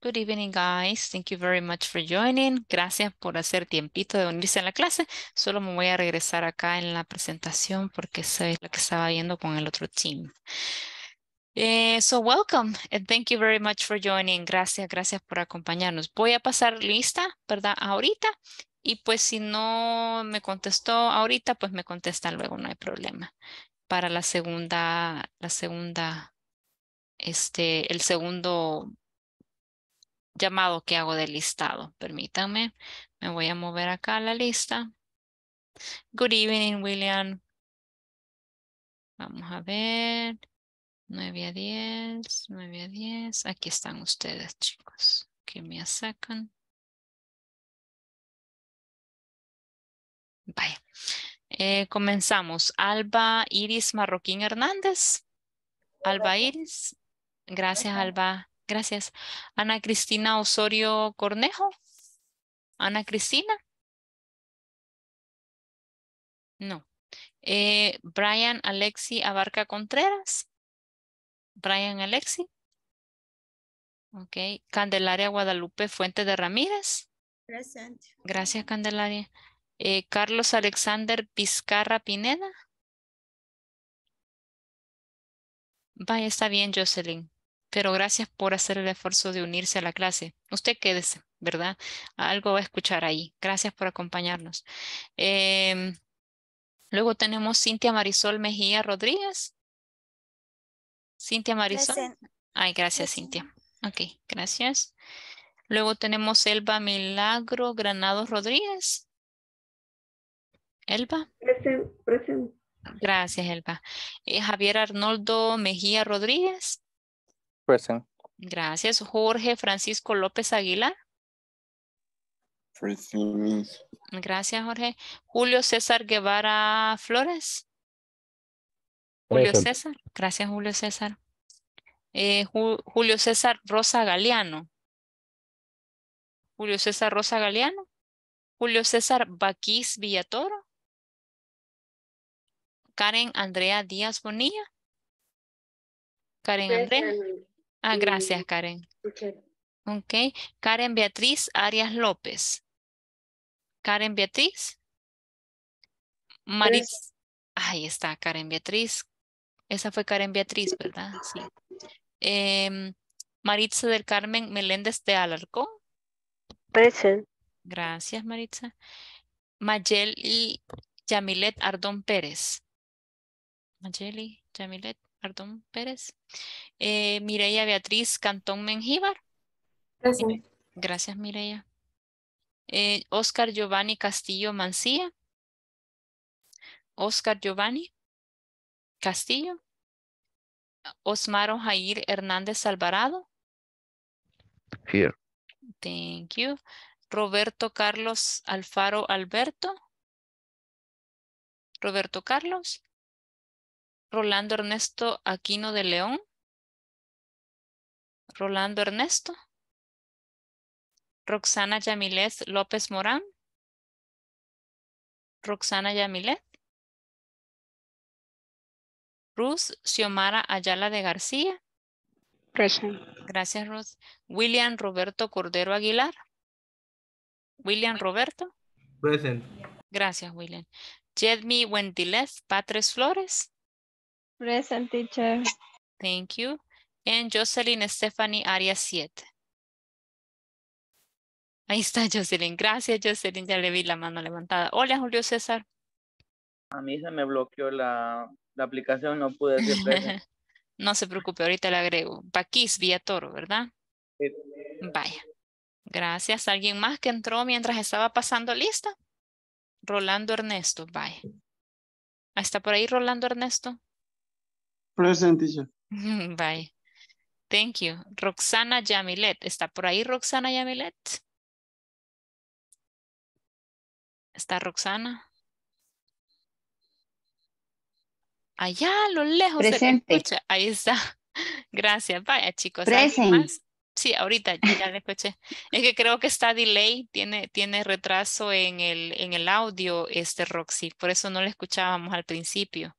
Good evening, guys. Thank you very much for joining. Gracias por hacer tiempito de unirse a la clase. Solo me voy a regresar acá en la presentación porque esa es la que estaba viendo con el otro team. Eh, so, welcome and thank you very much for joining. Gracias, gracias por acompañarnos. Voy a pasar lista, ¿verdad? Ahorita. Y pues si no me contestó ahorita, pues me contesta luego, no hay problema. Para la segunda, la segunda, este, el segundo llamado que hago del listado. Permítanme, me voy a mover acá a la lista. Good evening, William. Vamos a ver. 9 a 10, 9 a 10. Aquí están ustedes, chicos. Give me a second. Vaya. Eh, comenzamos. Alba Iris Marroquín Hernández. Alba Iris. Gracias, Alba. Gracias. Ana Cristina Osorio Cornejo. Ana Cristina. No. Eh, Brian Alexi Abarca Contreras. Brian Alexi. Ok. Candelaria Guadalupe Fuente de Ramírez. Presente. Gracias, Candelaria. Eh, Carlos Alexander Pizcarra Pineda. Vaya, está bien, Jocelyn pero gracias por hacer el esfuerzo de unirse a la clase. Usted quédese, ¿verdad? Algo va a escuchar ahí. Gracias por acompañarnos. Em, luego tenemos Cintia Marisol Mejía Rodríguez. Cintia Marisol. Ay, gracias, Cintia. Ok, gracias. Luego tenemos Elba Milagro Granados Rodríguez. Elba. Present. Gracias, Elba. Eh, Javier Arnoldo Mejía Rodríguez. Gracias. Jorge Francisco López Aguilar. Gracias, Jorge. Julio César Guevara Flores. Julio César. Gracias, Julio César. Eh, Julio César Rosa Galeano. Julio César Rosa Galeano. Julio César Baquís Villatoro. Karen Andrea Díaz Bonilla. Karen pues, Andrea. Ah, gracias, Karen. ok. Karen Beatriz Arias López. Karen Beatriz. Maritza. Pues Ahí está, Karen Beatriz. Esa fue Karen Beatriz, ¿verdad? Sí. Em, Maritza del Carmen Meléndez de Alarcón. Present. Gracias, Maritza. Mayeli y Yamilet Ardón Pérez. Mayeli, Yamilet perdón Pérez. Eh, Mireya Beatriz Cantón Mengíbar. Gracias, Mireya. Oscar eh, Giovanni Castillo Mancía. Oscar Giovanni Castillo. Osmaro Jair Hernández Alvarado. Here. Thank you. Roberto Carlos Alfaro Alberto. Roberto Carlos. Rolando Ernesto Aquino de León. Rolando Ernesto. Roxana Yamilez López Morán. Roxana Yamilet. Ruth Xiomara Ayala de García. Present. Gracias, Ruth. William Roberto Cordero Aguilar. William Roberto. Present. Gracias, William. Jedmi Wendilez Patres Flores. Present teacher. Thank you. And Jocelyn Stephanie, área 7. Ahí está Jocelyn. Gracias, Jocelyn. Ya le vi la mano levantada. Hola, Julio César. A mí se me bloqueó la, la aplicación, no pude No se preocupe, ahorita le agrego. Paquis Toro, ¿verdad? Vaya. Gracias. ¿Alguien más que entró mientras estaba pasando lista? Rolando Ernesto, vaya. ¿Está por ahí Rolando Ernesto? presente Bye. Thank you. Roxana Yamilet. ¿Está por ahí Roxana Yamilet? ¿Está Roxana? Allá, a lo lejos. Presente. Ahí está. Gracias. Vaya, chicos. Presente. Sí, ahorita ya le escuché. Es que creo que está delay, tiene, tiene retraso en el, en el audio, este Roxy. Por eso no le escuchábamos al principio.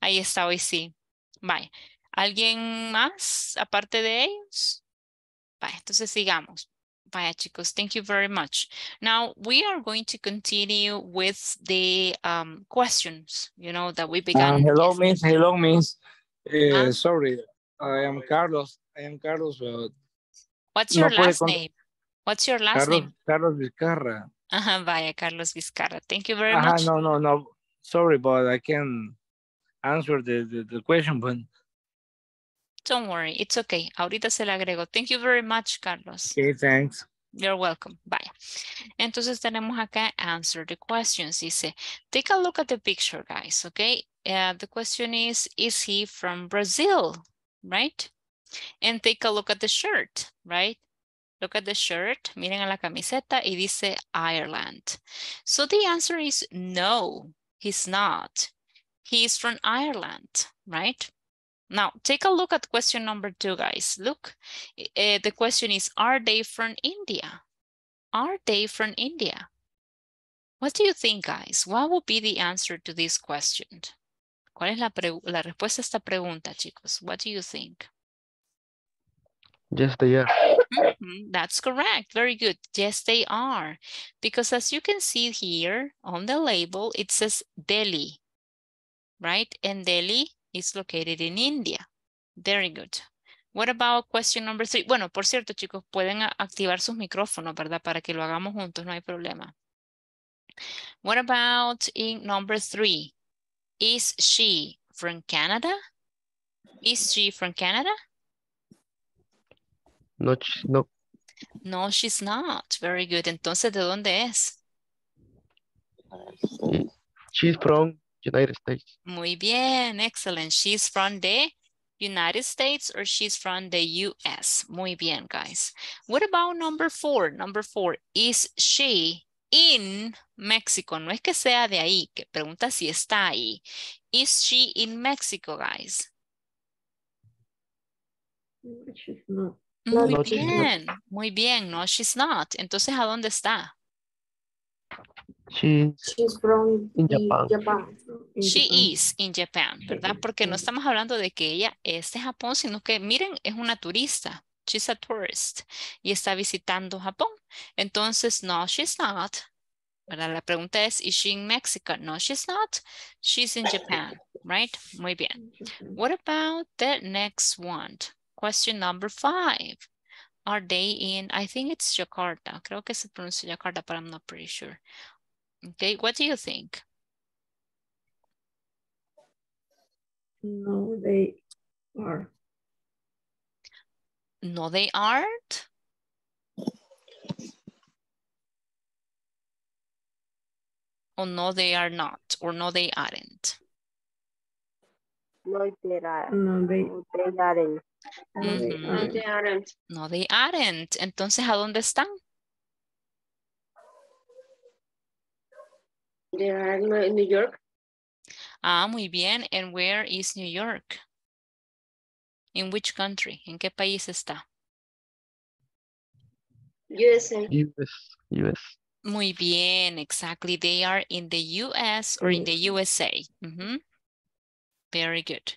Ahí está, hoy sí. Vaya. ¿Alguien más aparte de ellos? Vaya, entonces sigamos. Vaya, chicos. Thank you very much. Now, we are going to continue with the um, questions, you know, that we ah, began. hello, miss. Hello, miss. Ah. Eh, sorry, I am Carlos. I am Carlos. Uh, what's your last name? What's your last name? Carlos Vizcarra. Ajá, vaya, Carlos Vizcarra. Thank you very much. No, no, no. Sorry, but I can answer the, the, the question, but... Don't worry, it's okay. Ahorita se la agrego. Thank you very much, Carlos. Okay, thanks. You're welcome. Bye. Entonces tenemos acá answer the questions. Dice, take a look at the picture, guys, okay? Uh, the question is, is he from Brazil, right? And take a look at the shirt, right? Look at the shirt, miren a la camiseta y dice Ireland. So the answer is no, he's not. He's from Ireland, right? Now, take a look at question number two, guys. Look, uh, the question is, are they from India? Are they from India? What do you think, guys? What would be the answer to this question? ¿Cuál es la, la respuesta a esta pregunta, chicos? What do you think? Yes, they are. Mm -hmm. That's correct. Very good. Yes, they are. Because as you can see here on the label, it says Delhi. right? And Delhi is located in India. Very good. What about question number three? Bueno, por cierto, chicos, pueden activar sus micrófonos, ¿verdad? Para que lo hagamos juntos, no hay problema. What about in number three? Is she from Canada? Is she from Canada? No, no. No, she's not. Very good. Entonces, ¿de dónde es? She's from United States. Muy bien, excellent. She's from the United States or she's from the US. Muy bien, guys. What about number four? Number four, is she in Mexico? No es que sea de ahí, que pregunta si está ahí. Is she in Mexico, guys? No, Muy bien, muy bien. No, she's not. Entonces, ¿a dónde está? She's, from in Japan. She is in Japan, ¿verdad? Porque no estamos hablando de que ella es de Japón, sino que miren, es una turista. She's a tourist y está visitando Japón. Entonces, no, she's not. La pregunta es, is she in Mexico? No, she's not. She's in Japan, right? Muy bien. What about the next one? Question number five. Are they in, I think it's Jakarta. Creo que se pronuncia Jakarta, but I'm not pretty sure. Okay, what do you think? No, they are. No, they aren't? Or no, they are not, or no, they aren't. No, they are. No, they, mm-hmm. aren't. No, they aren't. No, they aren't. Entonces, ¿a dónde están? Yeah, in New York. Ah, muy bien. And where is New York? In which country? ¿En qué país está? USA. US. US. Muy bien, exactly. They are in the US or in the USA. Mm -hmm. Very good.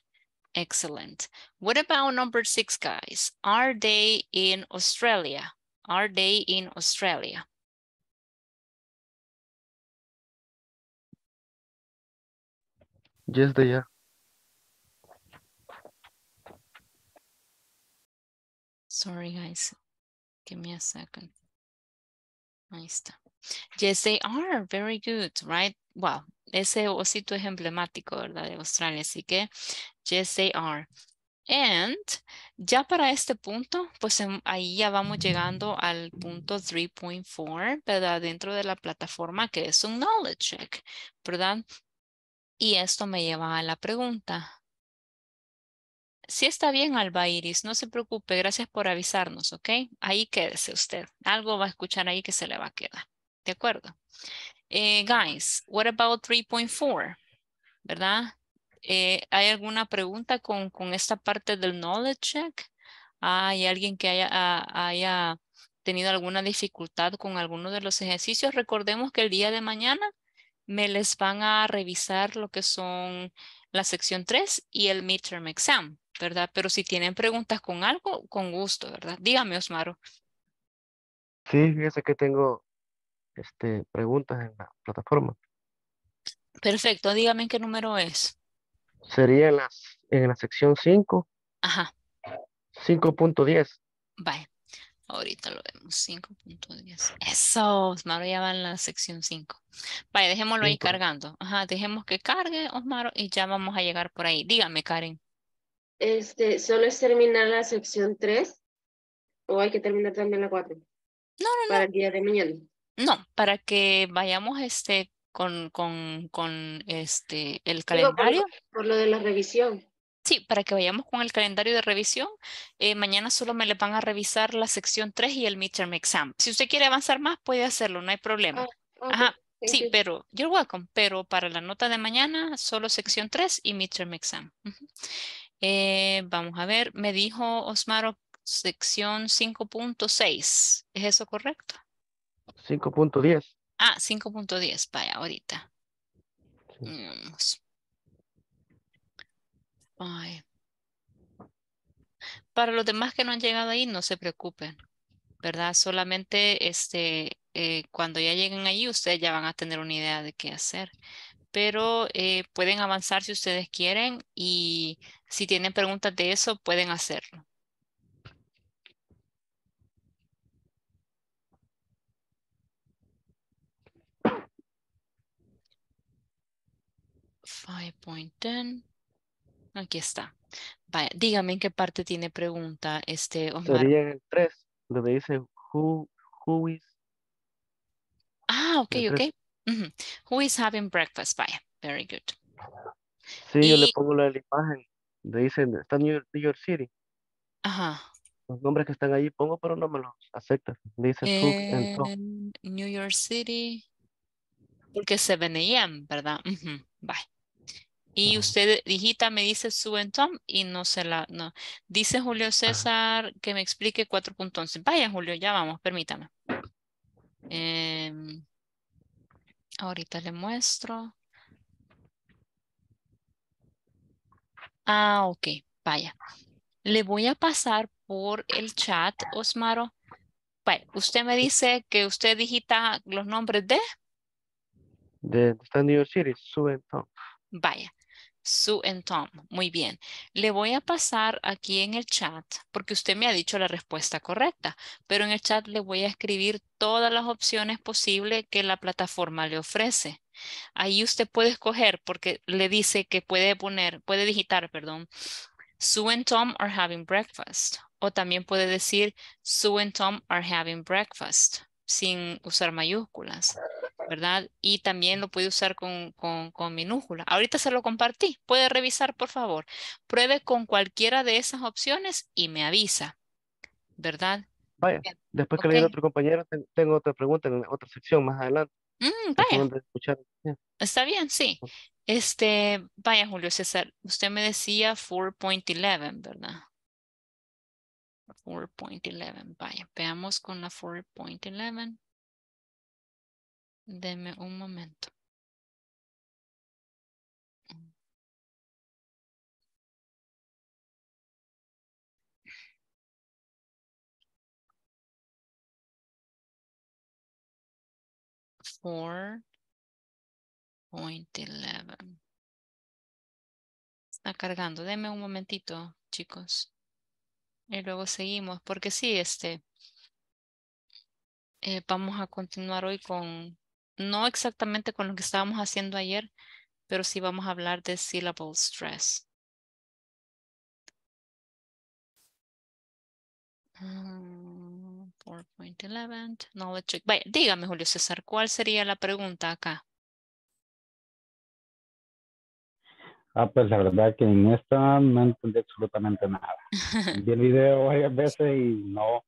Excellent. What about number six, guys? Are they in Australia? Are they in Australia? Yes, they are. Sorry, guys. Give me a second. Ahí está. Yes, they are. Very good, right? Wow. Ese osito es emblemático, ¿verdad? De Australia. Así que, yes, they are. And ya para este punto, pues em, ahí ya vamos llegando al punto 3.4, ¿verdad? Dentro de la plataforma que es un knowledge check, ¿verdad? Y esto me lleva a la pregunta. Si está bien, Alba Iris, no se preocupe, gracias por avisarnos, ¿ok? Ahí quédese usted. Algo va a escuchar ahí que se le va a quedar. ¿De acuerdo? Eh, guys, what about 3.4? ¿Verdad? Eh, ¿Hay alguna pregunta con, esta parte del knowledge check? ¿Hay alguien que haya, haya tenido alguna dificultad con alguno de los ejercicios? Recordemos que el día de mañana me les van a revisar lo que son la sección 3 y el midterm exam, ¿verdad? Pero si tienen preguntas con algo, con gusto, ¿verdad? Dígame, Osmaro. Sí, fíjese que tengo este, preguntas en la plataforma. Perfecto, dígame qué número es. Sería en, las, en la sección 5. Ajá. 5.10. Vale. Ahorita lo vemos, 5.10. Eso, Osmaro ya va en la sección 5. Vaya, dejémoslo ahí cargando. Ajá, dejemos que cargue, Osmaro, y ya vamos a llegar por ahí. Dígame, Karen. Este, solo es terminar la sección 3 o hay que terminar también la 4. No, no, no. para el día de mañana. No, para que vayamos este con, con, con este el calendario. por, lo de la revisión. Sí, para que vayamos con el calendario de revisión, eh, mañana solo me le van a revisar la sección 3 y el midterm exam. Si usted quiere avanzar más, puede hacerlo, no hay problema. Ah, Ajá, sí, pero, you're welcome, pero para la nota de mañana, solo sección 3 y midterm exam. Eh, vamos a ver, me dijo Osmaro, sección 5.6, ¿es eso correcto? 5.10. Ah, 5.10, vaya, ahorita. Vamos mm, para los demás que no han llegado ahí, no se preocupen, ¿verdad? Solamente este, eh, cuando ya lleguen ahí, ustedes ya van a tener una idea de qué hacer. Pero eh, pueden avanzar si ustedes quieren y si tienen preguntas de eso, pueden hacerlo. Five point Aquí está. Vaya, dígame en qué parte tiene pregunta este Omar. Sería en el 3, donde dice who, who is. Ah, ok, ok. Who is having breakfast? Vaya, very good. Sí, yo le pongo la, imagen. Le dicen, está New York, New York City. Ajá. Los nombres que están ahí pongo, pero no me los acepta. Le dice who. New York City. Porque se venían, ¿verdad? Vaya. Bye. Y usted, digita, me dice Tom y no se la, no. Dice Julio César que me explique 4.11. Vaya, Julio, ya vamos, permítame. Em, ahorita le muestro. Ah, ok, vaya. Le voy a pasar por el chat, Osmaro. Vaya, usted me dice que usted digita los nombres de... De sube en Tom. Vaya. Sue and Tom. Muy bien. Le voy a pasar aquí en el chat, porque usted me ha dicho la respuesta correcta, pero en el chat le voy a escribir todas las opciones posibles que la plataforma le ofrece. Ahí usted puede escoger, porque le dice que puede poner, puede digitar, perdón, Sue and Tom are having breakfast. O también puede decir, Sue and Tom are having breakfast sin usar mayúsculas, ¿verdad? Y también lo puede usar con, con, Ahorita se lo compartí. Puede revisar, por favor. Pruebe con cualquiera de esas opciones y me avisa, ¿verdad? Vaya, después que okay. otro compañero, tengo otra pregunta en otra sección más adelante. Mm, vaya. Está bien, sí. Este, vaya, Julio César, usted me decía 4.11, ¿verdad? 4.11. Vaya, veamos con la 4.11. Deme un momento. Four point eleven. Está cargando. Deme un momentito, chicos. Y luego seguimos, porque sí, este, eh, vamos a continuar hoy con, no exactamente con lo que estábamos haciendo ayer, pero sí vamos a hablar de syllable stress. 4.11, mm, knowledge check. dígame, Julio César, ¿cuál sería la pregunta acá? Ah, pues la verdad que en esta no entendí absolutamente nada. Vi el video varias veces y no,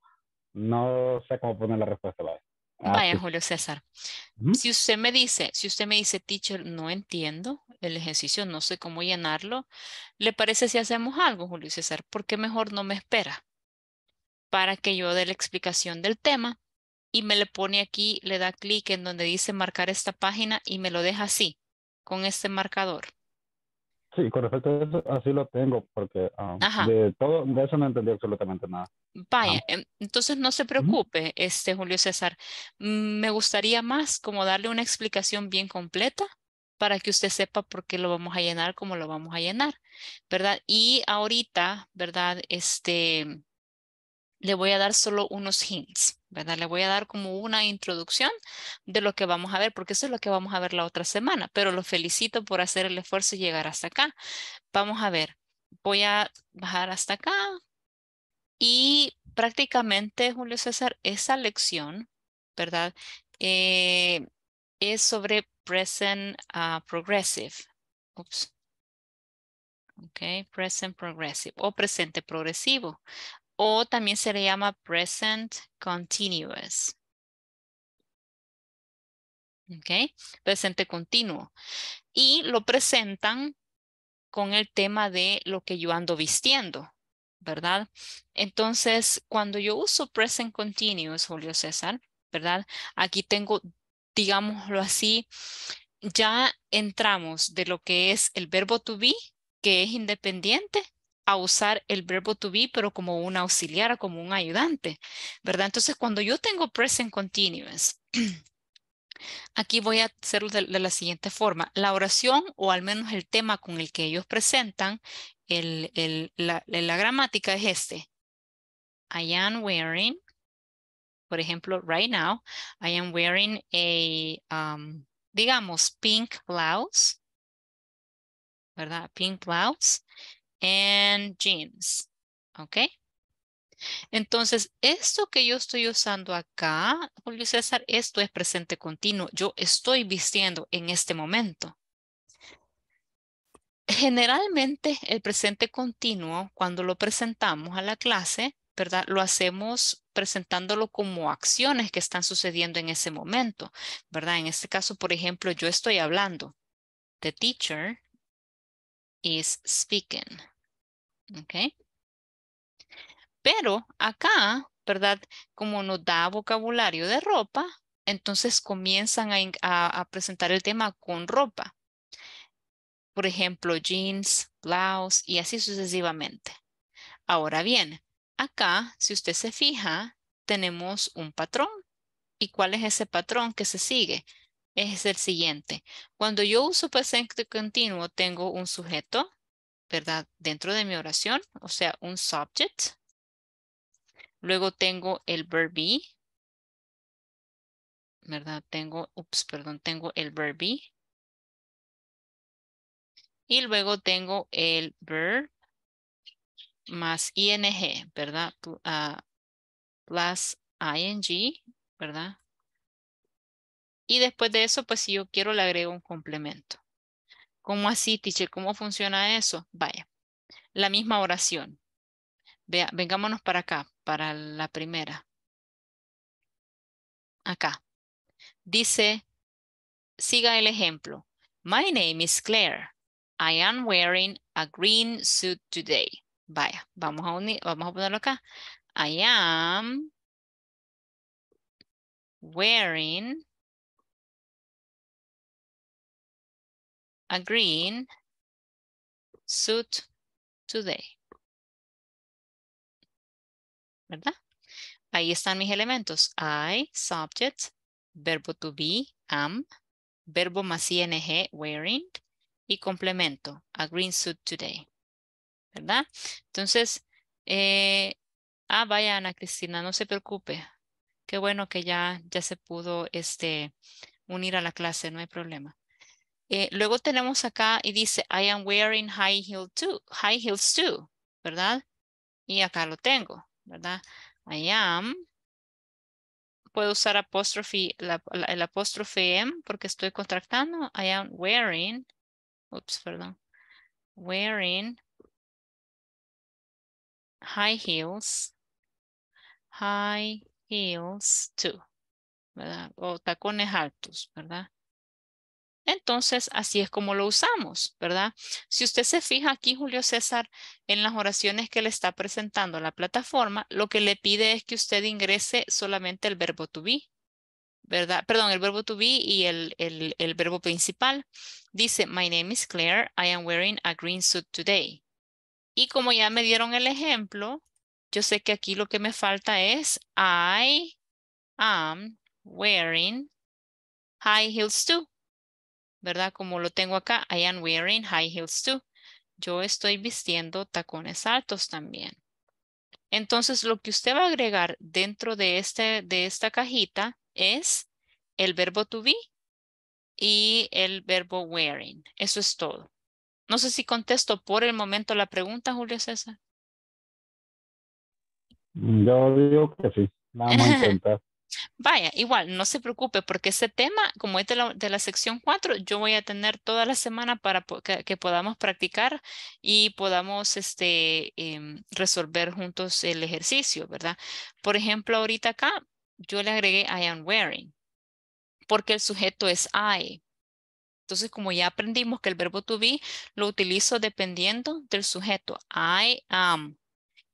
no sé cómo poner la respuesta. Vaya, ah, Julio César. Si usted me dice, si usted me dice, teacher, no entiendo el ejercicio, no sé cómo llenarlo, ¿le parece si hacemos algo, Julio César? ¿Por qué mejor no me espera? Para que yo dé la explicación del tema y me le pone aquí, le da clic en donde dice marcar esta página y me lo deja así, con este marcador. Sí, con respecto a eso, así lo tengo, porque ah, de todo, de eso no entendí absolutamente nada. Vaya, ah. em, entonces no se preocupe, este Julio César. Mm, me gustaría más como darle una explicación bien completa para que usted sepa por qué lo vamos a llenar, cómo lo vamos a llenar, ¿verdad? Y ahorita, ¿verdad? Este, le voy a dar solo unos hints. Le voy a dar como una introducción de lo que vamos a ver, porque eso es lo que vamos a ver la otra semana, pero lo felicito por hacer el esfuerzo y llegar hasta acá. Vamos a ver, voy a bajar hasta acá y prácticamente, Julio César, esa lección, ¿verdad? Eh, es sobre present ah, progressive. Ups. Ok, present progressive o presente progresivo o también se le llama present continuous. ¿Ok? Presente continuo. Y lo presentan con el tema de lo que yo ando vistiendo, ¿verdad? Entonces, cuando yo uso present continuous, Julio César, ¿verdad? Aquí tengo, digámoslo así, ya entramos de lo que es el verbo to be, que es independiente, a usar el verbo to be, pero como un auxiliar, como un ayudante, ¿verdad? Entonces, cuando yo tengo present continuous, aquí voy a hacerlo de, la siguiente forma. La oración, o al menos el tema con el que ellos presentan, el, la, gramática es este. I am wearing, por ejemplo, right now, I am wearing a, um, digamos, pink blouse, ¿verdad? Pink blouse and jeans. ¿Ok? Entonces, esto que yo estoy usando acá, Julio César, esto es presente continuo. Yo estoy vistiendo en este momento. Generalmente, el presente continuo, cuando lo presentamos a la clase, ¿verdad? Lo hacemos presentándolo como acciones que están sucediendo en ese momento, ¿verdad? En este caso, por ejemplo, yo estoy hablando. The teacher is speaking. okay, Pero acá, ¿verdad? Como nos da vocabulario de ropa, entonces comienzan a presentar el tema con ropa. Por ejemplo, jeans, blouse y así sucesivamente. Ahora bien, acá, si usted se fija, tenemos un patrón. ¿Y cuál es ese patrón que se sigue? es el siguiente. Cuando yo uso presente continuo, tengo un sujeto, ¿verdad? Dentro de mi oración, o sea, un subject. Luego tengo el verb be, ¿verdad? Tengo, ups, perdón, tengo el verb be. Y luego tengo el verb más ing, ¿verdad? Ah, plus ing, ¿verdad? Y después de eso, pues si yo quiero, le agrego un complemento. ¿Cómo así, teacher? ¿Cómo funciona eso? Vaya, la misma oración. Vea, vengámonos para acá, para la primera. Acá. Dice, siga el ejemplo. My name is Claire. I am wearing a green suit today. Vaya, vamos a, vamos a ponerlo acá. I am wearing a green suit today. ¿Verdad? Ahí están mis elementos. I, subject, verbo to be, am, verbo más ing, wearing, y complemento, a green suit today. ¿Verdad? Entonces, eh, ah, vaya Ana Cristina, no se preocupe. Qué bueno que ya, ya se pudo este, unir a la clase, no hay problema. Eh, luego tenemos acá y dice, I am wearing high, heels too, high heels too, ¿verdad? Y acá lo tengo, ¿verdad? I am. Puedo usar apóstrofe, el apóstrofe M porque estoy contractando. I am wearing, oops, perdón, wearing high heels, high heels too, ¿verdad? O tacones altos, ¿verdad? Entonces, así es como lo usamos, ¿verdad? Si usted se fija aquí, Julio César, en las oraciones que le está presentando la plataforma, lo que le pide es que usted ingrese solamente el verbo to be, ¿verdad? Perdón, el verbo to be y el, el, el verbo principal. Dice, my name is Claire, I am wearing a green suit today. Y como ya me dieron el ejemplo, yo sé que aquí lo que me falta es I am wearing high heels too. ¿verdad? Como lo tengo acá, I am wearing high heels too. Yo estoy vistiendo tacones altos también. Entonces, lo que usted va a agregar dentro de, este, de esta cajita es el verbo to be y el verbo wearing. Eso es todo. No sé si contesto por el momento la pregunta, Julio César. Yo digo que sí. Vamos a intentar. Vaya, igual, no se preocupe porque ese tema, como es de la, sección 4, yo voy a tener toda la semana para que, podamos practicar y podamos este, em, resolver juntos el ejercicio, ¿verdad? Por ejemplo, ahorita acá yo le agregué I am wearing porque el sujeto es I. Entonces, como ya aprendimos que el verbo to be lo utilizo dependiendo del sujeto. I am,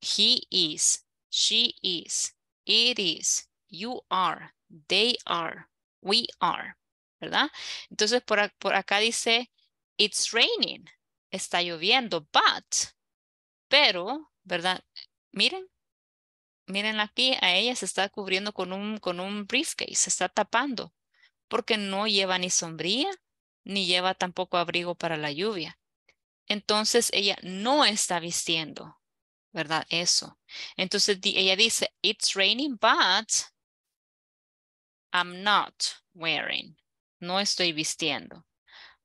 he is, she is, it is, you are, they are, we are, ¿verdad? Entonces por, por acá dice, it's raining, está lloviendo, but, pero, ¿verdad? Miren, miren aquí, a ella se está cubriendo con un, con un briefcase, se está tapando, porque no lleva ni sombría, ni lleva tampoco abrigo para la lluvia. Entonces ella no está vistiendo, ¿verdad? Eso. Entonces ella dice, it's raining, but I'm not wearing. No estoy vistiendo.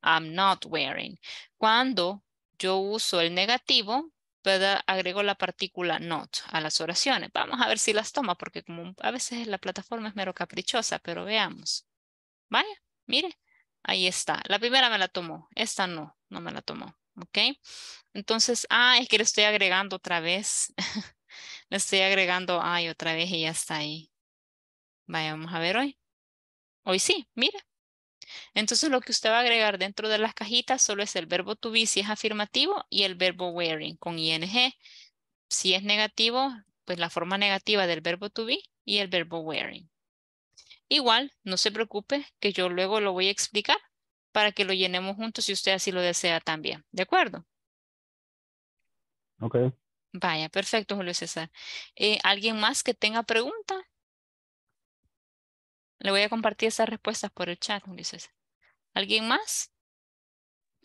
I'm not wearing. Cuando yo uso el negativo, agregó agrego la partícula not a las oraciones. Vamos a ver si las toma, porque como a veces la plataforma es mero caprichosa, pero veamos. Vaya, mire, ahí está. La primera me la tomó, esta no, no me la tomó. ¿Ok? Entonces, ah, es que le estoy agregando otra vez. le estoy agregando, ay, otra vez y ya está ahí. Vayamos a ver hoy. Hoy sí, mira. Entonces lo que usted va a agregar dentro de las cajitas solo es el verbo to be si es afirmativo y el verbo wearing con ing. Si es negativo, pues la forma negativa del verbo to be y el verbo wearing. Igual, no se preocupe que yo luego lo voy a explicar para que lo llenemos juntos si usted así lo desea también. ¿De acuerdo? Ok. Vaya, perfecto, Julio César. Eh, ¿Alguien más que tenga pregunta? Le voy a compartir esas respuestas por el chat, Ulises. ¿Alguien más?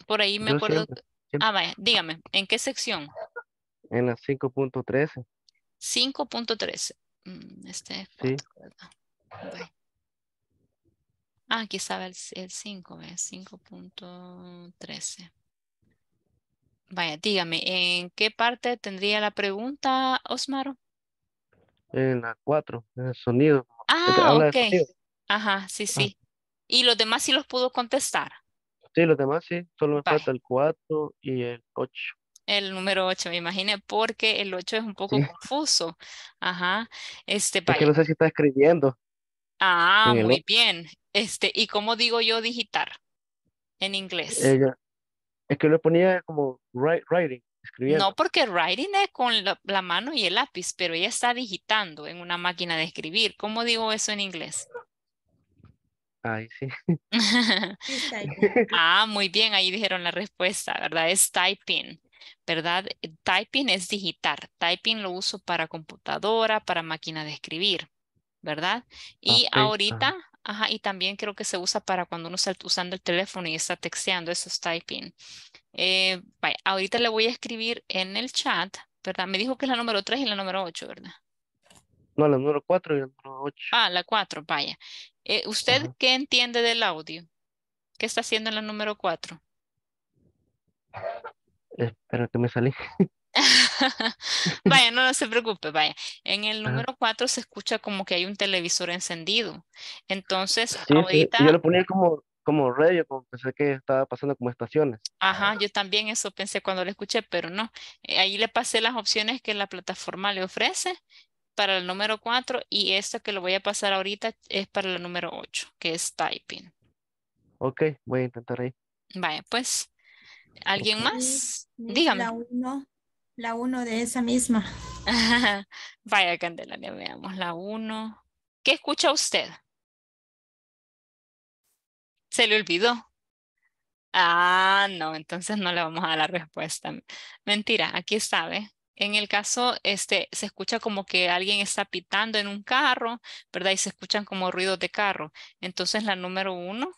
Por ahí me acuerdo. Ah, vaya, dígame, ¿en qué sección? En la 5.13. 5.13. Mm, este. Sí. Vale. Ah, aquí estaba el, el 5, 5.13. Vaya, dígame, ¿en qué parte tendría la pregunta, Osmaro? En la 4, en el sonido. Ah, ok. Ajá, sí, ah. sí. Y los demás sí los pudo contestar. Sí, los demás sí, solo me falta el 4 y el 8. El número 8, me imaginé, porque el 8 es un poco confuso. Ajá. Este, que no sé si está escribiendo. Ah, muy bien. Este, ¿y cómo digo yo digitar en inglés? Ella, es que le ponía como writing, escribiendo. No, porque writing es con la, mano y el lápiz, pero ella está digitando en una máquina de escribir. ¿Cómo digo eso en inglés? sí. ah, muy bien, ahí dijeron la respuesta, ¿verdad? Es typing, ¿verdad? Eh, typing es digital. Typing lo uso para computadora, para máquina de escribir, ¿verdad? Y ahorita, ajá. y también creo que se usa para cuando uno está usando el teléfono y está texteando, eso es typing. Eh, ahorita le voy a escribir en el chat, ¿verdad? Me dijo que es la número 3 y la número 8, ¿verdad? No, la número 4 y la número 8. Ah, la 4, vaya. Eh, ¿Usted qué entiende del audio? ¿Qué está haciendo en la número 4? Espera que me salí. vaya, no, se preocupe, vaya. En el número 4 se escucha como que hay un televisor encendido. Entonces, ahorita... Yo lo ponía como, como radio, como pensé que estaba pasando como estaciones. Ajá, yo también eso pensé cuando lo escuché, pero no. Eh, ahí le pasé las opciones que la plataforma le ofrece para el número 4 y esto que lo voy a pasar ahorita es para el número 8, que es typing. Ok, voy a intentar ahí. Vaya, pues. ¿Alguien más? Dígame. La 1, la 1 de esa misma. Vaya, Candelaria, veamos la 1. ¿Qué escucha usted? Se le olvidó. Ah, no, entonces no le vamos a dar la respuesta. Mentira, aquí está, en el caso, este, se escucha como que alguien está pitando en un carro, ¿verdad? Y se escuchan como ruidos de carro. Entonces la número uno,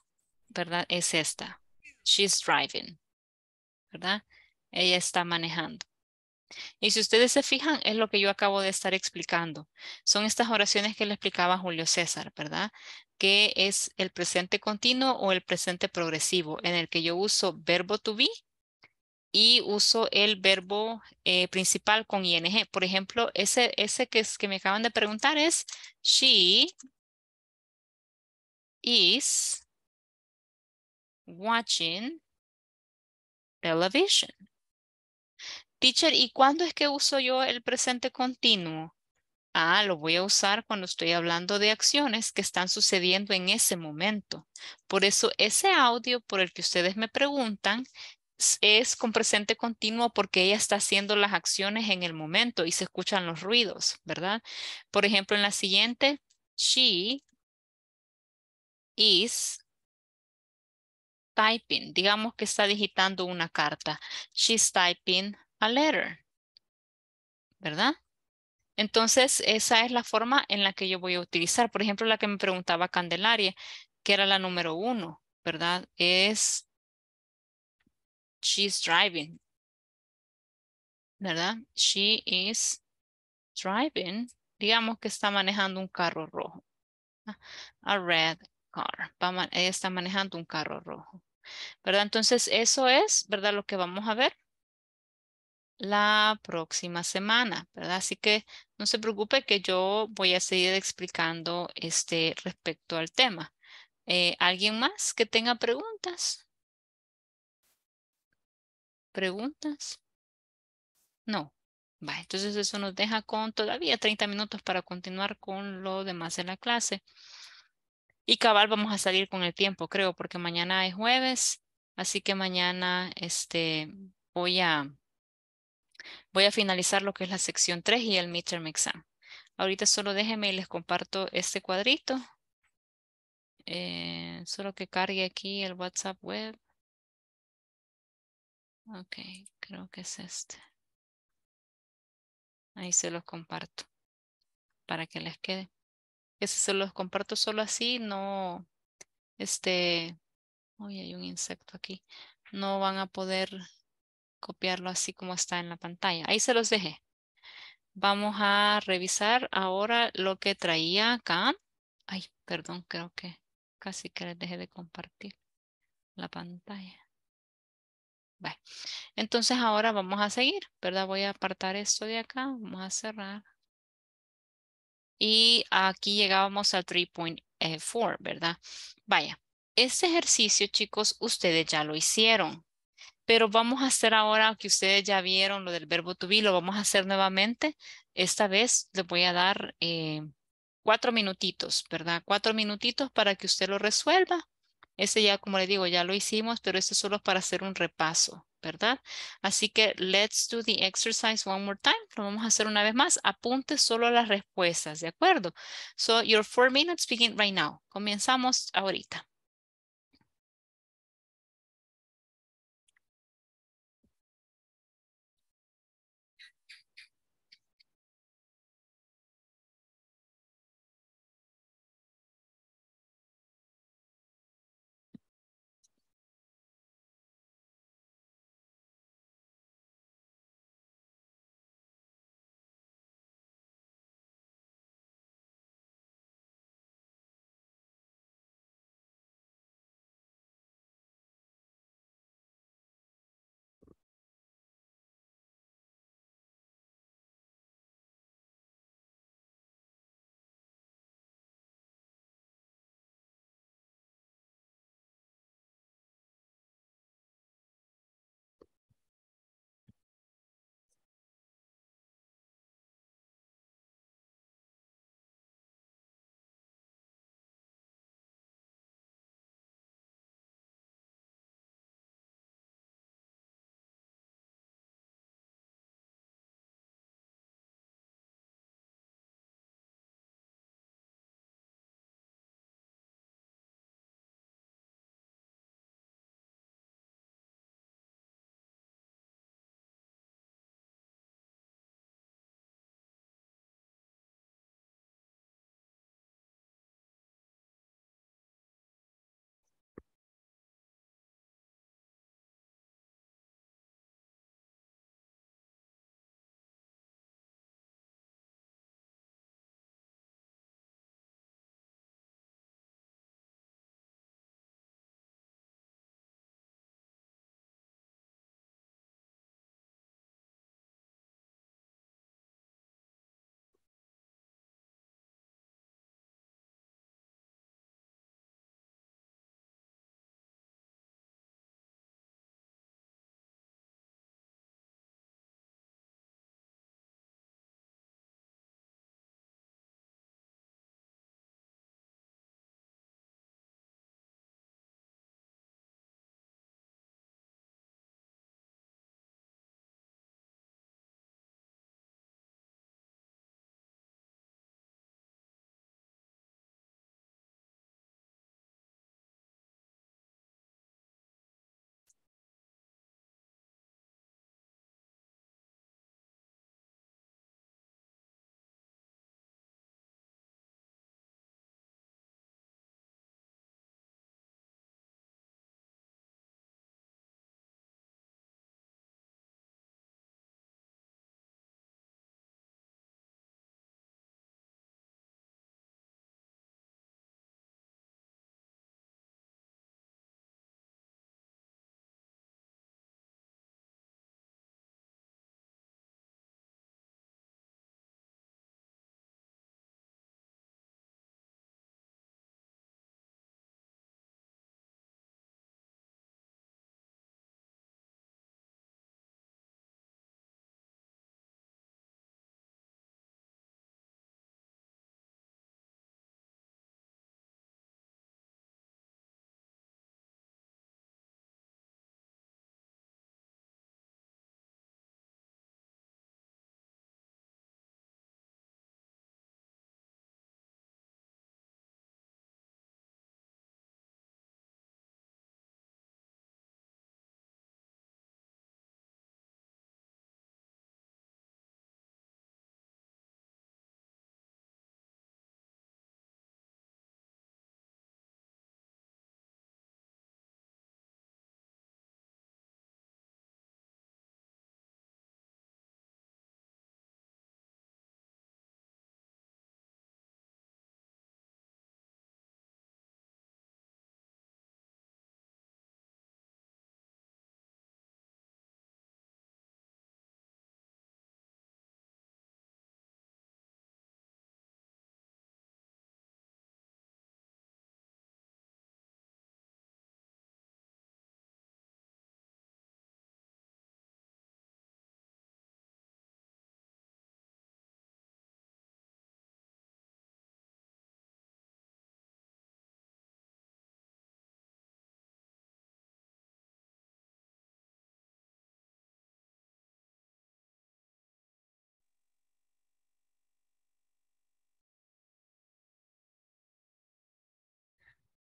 ¿verdad? Es esta. She's driving, ¿verdad? Ella está manejando. Y si ustedes se fijan, es lo que yo acabo de estar explicando. Son estas oraciones que le explicaba Julio César, ¿verdad? Que es el presente continuo o el presente progresivo, en el que yo uso verbo to be y uso el verbo eh, principal con ing. Por ejemplo, ese, que, es, que me acaban de preguntar es she is watching television. Teacher, ¿y cuándo es que uso yo el presente continuo? Ah, lo voy a usar cuando estoy hablando de acciones que están sucediendo en ese momento. Por eso ese audio por el que ustedes me preguntan es con presente continuo porque ella está haciendo las acciones en el momento y se escuchan los ruidos, ¿verdad? Por ejemplo, en la siguiente, she is typing. Digamos que está digitando una carta. She's typing a letter, ¿verdad? Entonces, esa es la forma en la que yo voy a utilizar. Por ejemplo, la que me preguntaba Candelaria, que era la número uno, ¿verdad? Es She's driving. ¿Verdad? She is driving. Digamos que está manejando un carro rojo. ¿ah? A red car. ella está manejando un carro rojo. ¿Verdad? Entonces eso es, ¿verdad? Lo que vamos a ver la próxima semana, ¿verdad? Así que no se preocupe que yo voy a seguir explicando este respecto al tema. Eh, ¿Alguien más que tenga preguntas? ¿Preguntas? No. Va, entonces eso nos deja con todavía 30 minutos para continuar con lo demás de la clase. Y cabal vamos a salir con el tiempo, creo, porque mañana es jueves. Así que mañana este, voy, a, voy a finalizar lo que es la sección 3 y el midterm exam. Ahorita solo déjenme y les comparto este cuadrito. Eh, solo que cargue aquí el WhatsApp web. Ok, creo que es este. Ahí se los comparto para que les quede. Ese se los comparto solo así, no, este, uy, hay un insecto aquí. No van a poder copiarlo así como está en la pantalla. Ahí se los dejé. Vamos a revisar ahora lo que traía acá. Ay, perdón, creo que casi que les dejé de compartir la pantalla entonces ahora vamos a seguir, ¿verdad? Voy a apartar esto de acá, vamos a cerrar. Y aquí llegábamos al 3.4, eh, ¿verdad? Vaya, este ejercicio, chicos, ustedes ya lo hicieron. Pero vamos a hacer ahora que ustedes ya vieron lo del verbo to be, lo vamos a hacer nuevamente. Esta vez les voy a dar eh, cuatro minutitos, ¿verdad? Cuatro minutitos para que usted lo resuelva ese ya, como le digo, ya lo hicimos, pero esto solo para hacer un repaso, ¿verdad? Así que let's do the exercise one more time. Lo vamos a hacer una vez más. Apunte solo las respuestas, ¿de acuerdo? So your four minutes begin right now. Comenzamos ahorita.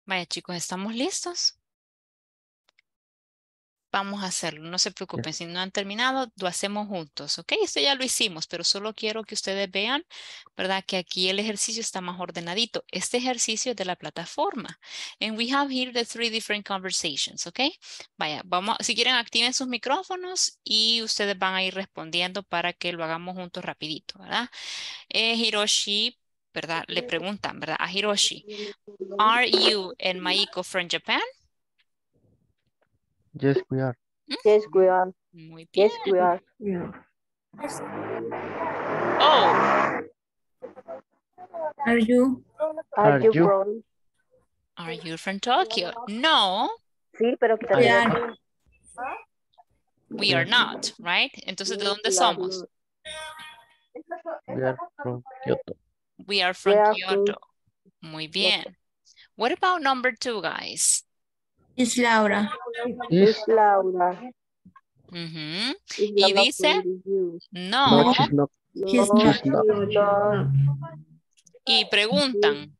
Vaya chicos, ¿estamos listos? Vamos a hacerlo, no se preocupen, si no han terminado, lo hacemos juntos, ¿ok? Esto ya lo hicimos, pero solo quiero que ustedes vean, ¿verdad? Que aquí el ejercicio está más ordenadito. Este ejercicio es de la plataforma. And we have here the three different conversations, ¿ok? Vaya, vamos, si quieren activen sus micrófonos y ustedes van a ir respondiendo para que lo hagamos juntos rapidito, ¿verdad? Eh, Hiroshi ¿verdad? Le preguntan, ¿verdad? A Hiroshi, ¿Are you and Maiko from Japan? Yes, we are. Mm. Yes, we are. Muy bien. Yes, we are. Oh. Are you? Are, you, from? Are you from Tokyo? No. Sí, pero que we are. we are not, right? Entonces, ¿de dónde somos? We are from Kyoto. We are from Kyoto. Muy bien. What about number two, guys? Is Laura. Is Laura. Mm-hmm. y dice, no. no. not. No, Y preguntan.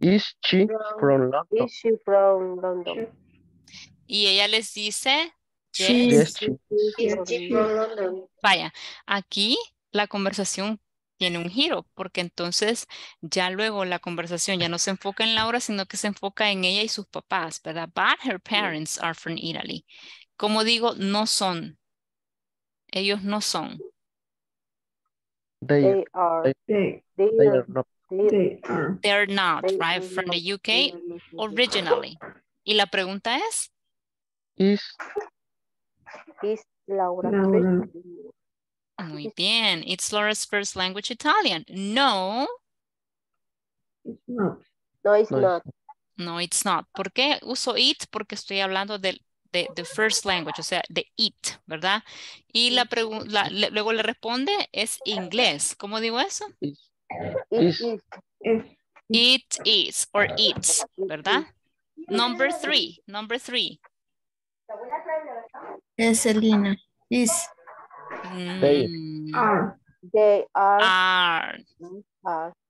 Is she from London? Is she from London? Y ella les dice. Yes. Yes. Yes. Vaya, aquí la conversación tiene un giro, porque entonces ya luego la conversación ya no se enfoca en Laura, sino que se enfoca en ella y sus papás, ¿verdad? But her parents are from Italy. Como digo, no son. Ellos no son. They, are. They, are, not. They are, not, right? From the UK originally. Y la pregunta es? Is. Is Laura. Muy bien. It's Laura's first language Italian. No. No, it's not. No, it's not. ¿Por qué uso it? Porque estoy hablando del de, the first language, o sea, de it, ¿verdad? Y la, luego le responde, es inglés. ¿Cómo digo eso? It is. It is, or it's, ¿verdad? Number three, number three. Es Elina. Is. They are. They are.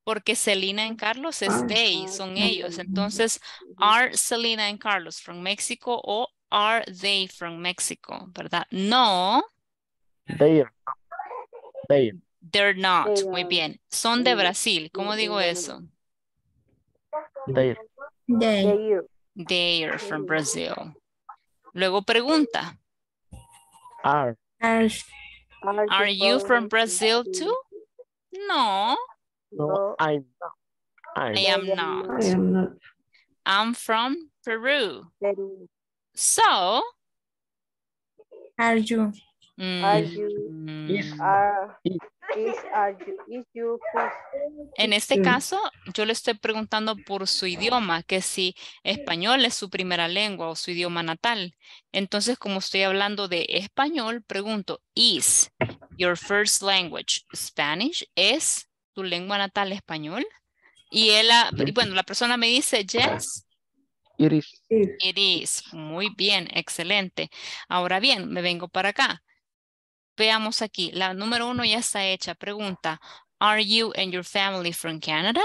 Porque Selena y Carlos es they, son ellos. Entonces, are Selena y Carlos from Mexico o are they from Mexico, ¿verdad? No. They are. They They're not. Muy bien. Son de Brasil. ¿Cómo digo eso? They. They. They are from Brazil. Luego pregunta. Are. Are, Are you from Brazil too? No. No, I'm not. I'm I am not. I am not. I'm from Peru. Peru. So. Are you? Mm, are you? If, mm. are, ah. en este caso, yo le estoy preguntando por su idioma, que si español es su primera lengua o su idioma natal. Entonces, como estoy hablando de español, pregunto, is your first language Spanish? ¿Es tu lengua natal español? Y él, ah, bueno, la persona me dice, yes, it It is. Muy bien, excelente. Ahora bien, me vengo para acá. Veamos aquí, la número uno ya está hecha. Pregunta, ¿Are you and your family from Canada?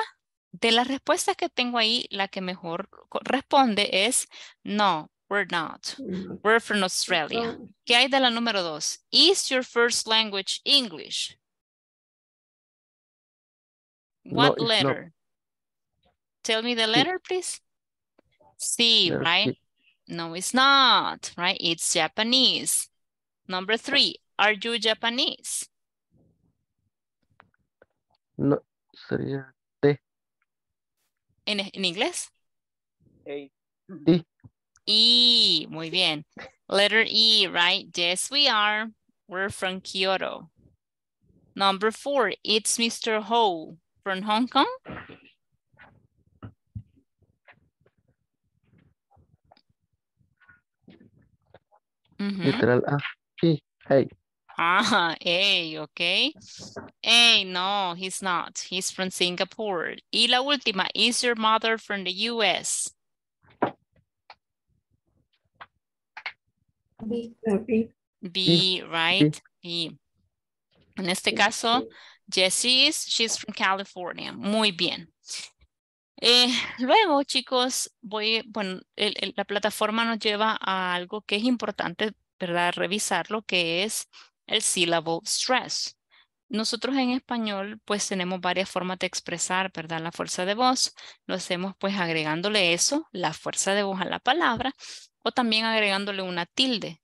De las respuestas que tengo ahí, la que mejor responde es no, we're not. We're from Australia. ¿Qué hay de la número dos? Is your first language English? What letter? Tell me the letter, please. C, right? No, it's not, right? It's Japanese. Number three, Are you Japanese? No, sería T. ¿En, en inglés? A. D. E, muy bien. Letter E, right? Yes, we are. We're from Kyoto. Number four, it's Mr. Ho from Hong Kong. Mm -hmm. Literal A. Ah, hey. Ah, hey, okay. Hey, no, he's not. He's from Singapore. Y la última, is your mother from the U.S.? B, B, right? B. En este caso, Jessie she's from California. Muy bien. Eh, luego, chicos, voy, bueno, la plataforma nos lleva a algo que es importante, ¿verdad? Revisarlo, que es el syllable stress. Nosotros en español pues tenemos varias formas de expresar, ¿verdad? La fuerza de voz. Lo hacemos pues agregándole eso, la fuerza de voz a la palabra o también agregándole una tilde.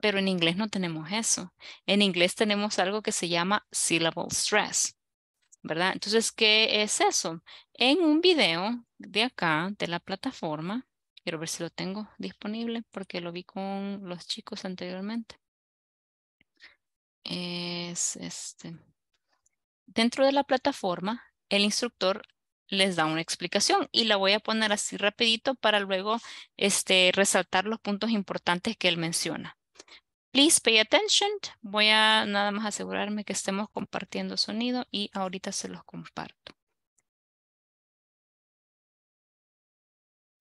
Pero en inglés no tenemos eso. En inglés tenemos algo que se llama syllable stress, ¿verdad? Entonces, ¿qué es eso? En un video de acá, de la plataforma, quiero ver si lo tengo disponible porque lo vi con los chicos anteriormente es este. Dentro de la plataforma, el instructor les da una explicación y la voy a poner así rapidito para luego este, resaltar los puntos importantes que él menciona. Please pay attention. Voy a nada más asegurarme que estemos compartiendo sonido y ahorita se los comparto.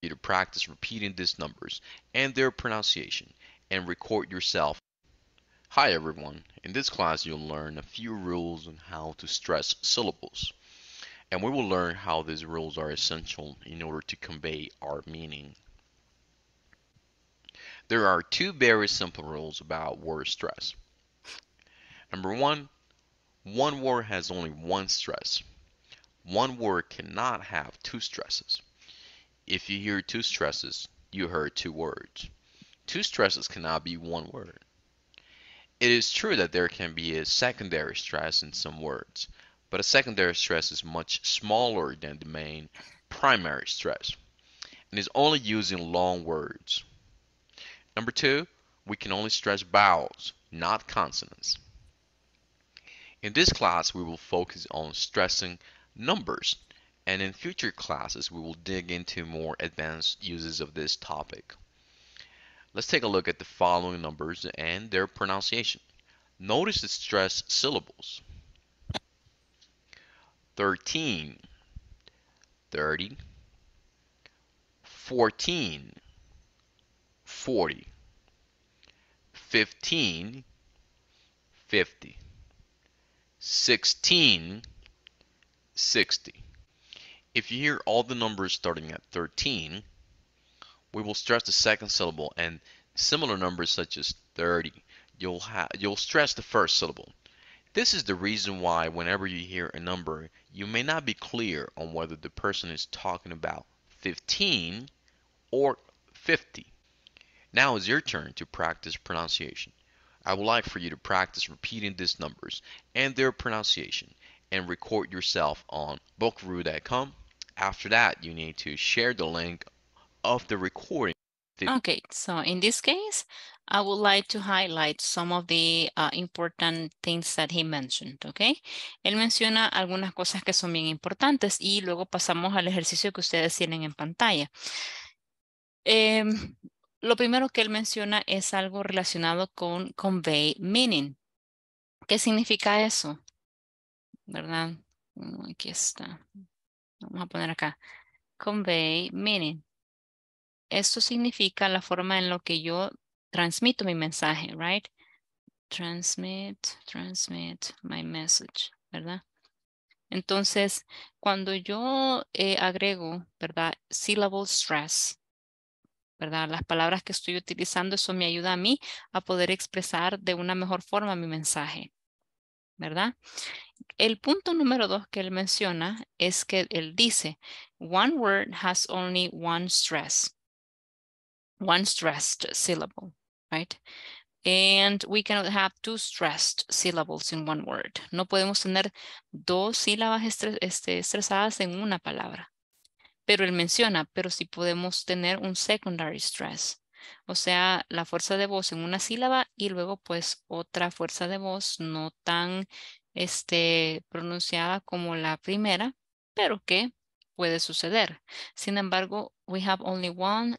to practice repeating these numbers and their pronunciation and record yourself. Hi everyone, In this class, you'll learn a few rules on how to stress syllables. And we will learn how these rules are essential in order to convey our meaning. There are two very simple rules about word stress. Number one, one word has only one stress. One word cannot have two stresses. If you hear two stresses, you heard two words. Two stresses cannot be one word. It is true that there can be a secondary stress in some words, but a secondary stress is much smaller than the main primary stress and is only used in long words. Number two, we can only stress vowels, not consonants. In this class, we will focus on stressing numbers, and in future classes, we will dig into more advanced uses of this topic. Let's take a look at the following numbers and their pronunciation. Notice the stressed syllables. 13, 30, 14, 40, 15, 50, 16, 60. If you hear all the numbers starting at 13, we will stress the second syllable and similar numbers such as 30. You'll, you'll stress the first syllable. This is the reason why whenever you hear a number, you may not be clear on whether the person is talking about 15 or 50. Now it's your turn to practice pronunciation. I would like for you to practice repeating these numbers and their pronunciation and record yourself on bookroo.com. After that, you need to share the link of the recording. Okay, so in this case, I would like to highlight some of the uh, important things that he mentioned, okay? Él menciona algunas cosas que son bien importantes y luego pasamos al ejercicio que ustedes tienen en pantalla. Em, lo primero que él menciona es algo relacionado con convey meaning. ¿Qué significa eso? ¿Verdad? Mm, aquí está. Vamos a poner acá. Convey meaning esto significa la forma en la que yo transmito mi mensaje, right? Transmit, transmit my message, ¿verdad? Entonces, cuando yo eh, agrego, ¿verdad? Syllable stress, ¿verdad? Las palabras que estoy utilizando, eso me ayuda a mí a poder expresar de una mejor forma mi mensaje, ¿verdad? El punto número dos que él menciona es que él dice, one word has only one stress one stressed syllable, right? And we cannot have two stressed syllables in one word. No podemos tener dos sílabas este, estresadas en una palabra. Pero él menciona, pero sí podemos tener un secondary stress. O sea, la fuerza de voz en una sílaba y luego pues otra fuerza de voz no tan este, pronunciada como la primera, pero que puede suceder. Sin embargo, we have only one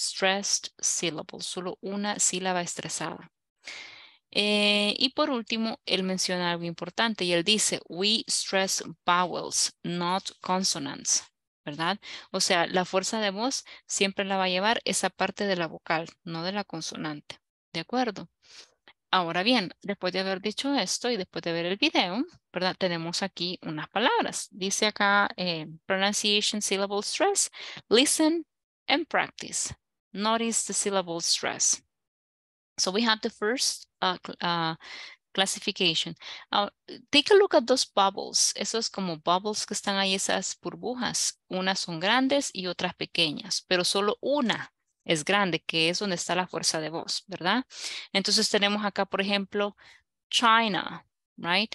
stressed syllable, solo una sílaba estresada. Eh, y por último, él menciona algo importante y él dice, we stress vowels, not consonants, ¿verdad? O sea, la fuerza de voz siempre la va a llevar esa parte de la vocal, no de la consonante, ¿de acuerdo? Ahora bien, después de haber dicho esto y después de ver el video, ¿verdad? Tenemos aquí unas palabras. Dice acá eh, pronunciation syllable stress, listen and practice. Notice the syllable stress. So we have the first uh, uh, classification. take a look at those bubbles. Esos como bubbles que están ahí, esas burbujas. Unas son grandes y otras pequeñas, pero solo una es grande, que es donde está la fuerza de voz, ¿verdad? Entonces tenemos acá, por ejemplo, China, right?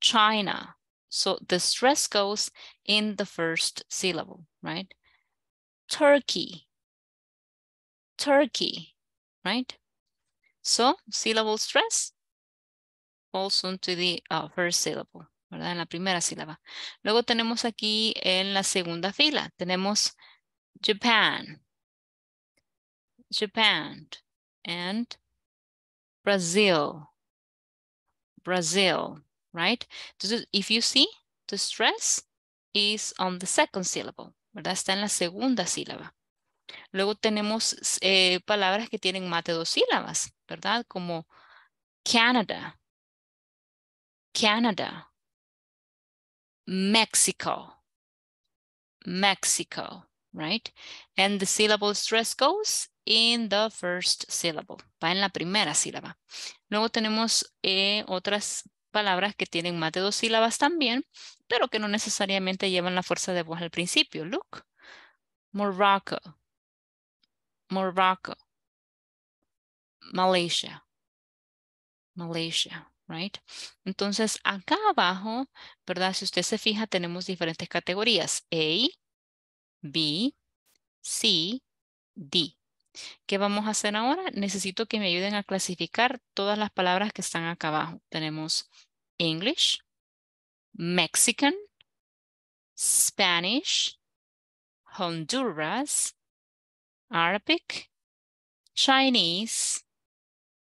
China. So the stress goes in the first syllable, right? Turkey, turkey, right? So, syllable stress falls onto the uh, first syllable, ¿verdad? En la primera sílaba. Luego tenemos aquí en la segunda fila, tenemos Japan, Japan, and Brazil, Brazil, right? Entonces, if you see, the stress is on the second syllable, ¿verdad? Está en la segunda sílaba. Luego tenemos eh, palabras que tienen más de dos sílabas, ¿verdad? Como Canada, Canada, Mexico, Mexico, right? And the syllable stress goes in the first syllable, va en la primera sílaba. Luego tenemos eh, otras palabras que tienen más de dos sílabas también, pero que no necesariamente llevan la fuerza de voz al principio. Look, Morocco, Morocco, Malaysia, Malaysia. Right? Entonces, acá abajo, ¿verdad? Si usted se fija, tenemos diferentes categorías. A, B, C, D. ¿Qué vamos a hacer ahora? Necesito que me ayuden a clasificar todas las palabras que están acá abajo. Tenemos English, Mexican, Spanish, Honduras, Arabic, Chinese,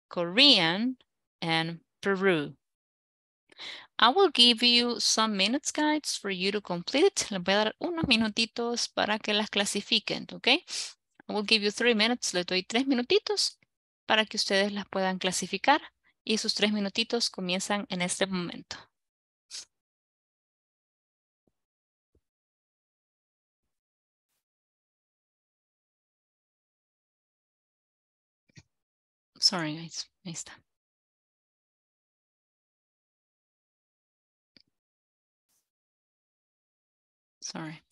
Korean, and Peru. I will give you some minutes guides for you to complete. Les voy a dar unos minutitos para que las clasifiquen, ¿ok? I will give you three minutes. Les doy tres minutitos para que ustedes las puedan clasificar. Y sus tres minutitos comienzan en este momento. Sorry guys, ahí está. Sorry.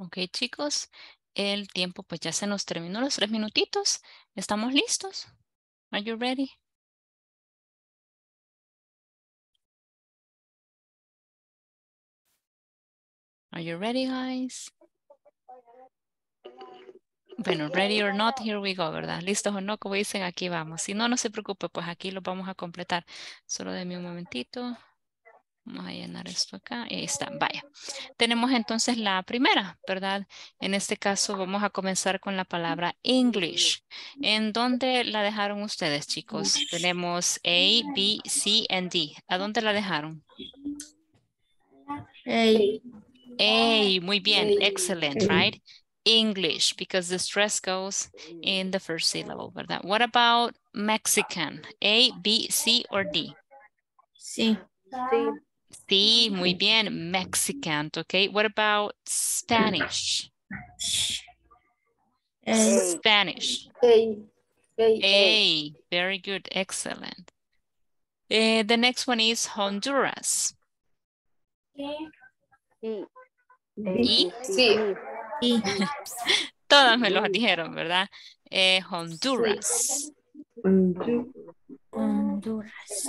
Ok, chicos, el tiempo pues ya se nos terminó los tres minutitos. ¿Estamos listos? Are you ready? Are you ready, guys? Bueno, ready or not, here we go, ¿verdad? Listos o no, como dicen, aquí vamos. Si no, no se preocupe, pues aquí lo vamos a completar. Solo denme un momentito. Vamos a llenar esto acá. Ahí está, vaya. Tenemos entonces la primera, ¿verdad? En este caso vamos a comenzar con la palabra English. ¿En dónde la dejaron ustedes, chicos? Tenemos A, B, C and D. ¿A dónde la dejaron? A. A, muy bien. excelente, Excellent, right? English, because the stress goes in the first syllable, ¿verdad? What about Mexican? A, B, C o D? C. Sí. Sí, muy bien. Mexican, okay. What about Spanish? Spanish. A. Very good. Excellent. Eh, the next one is Honduras. ¿Y? Sí. Todas me lo dijeron, ¿verdad? Eh, Honduras. Honduras.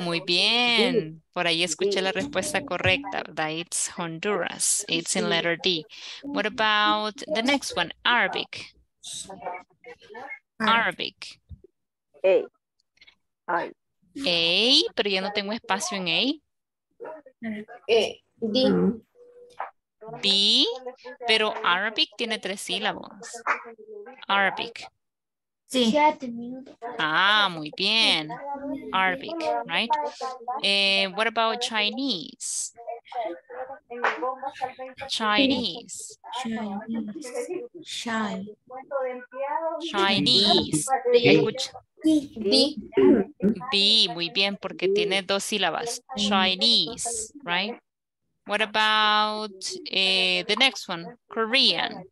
Muy bien. Por ahí escuché la respuesta correcta, It's Honduras. It's in letter D. What about the next one? Arabic. Ah. Arabic. A. A, pero ya no tengo espacio en A. A. D. B, pero Arabic tiene tres sílabos. Arabic. Sí. Ah, muy bien. Arabic, right? Eh, what about Chinese? Chinese. Chinese. Chinese. B. B, muy bien, porque tiene dos sílabas. Chinese, right? What about eh, the next one? Korean.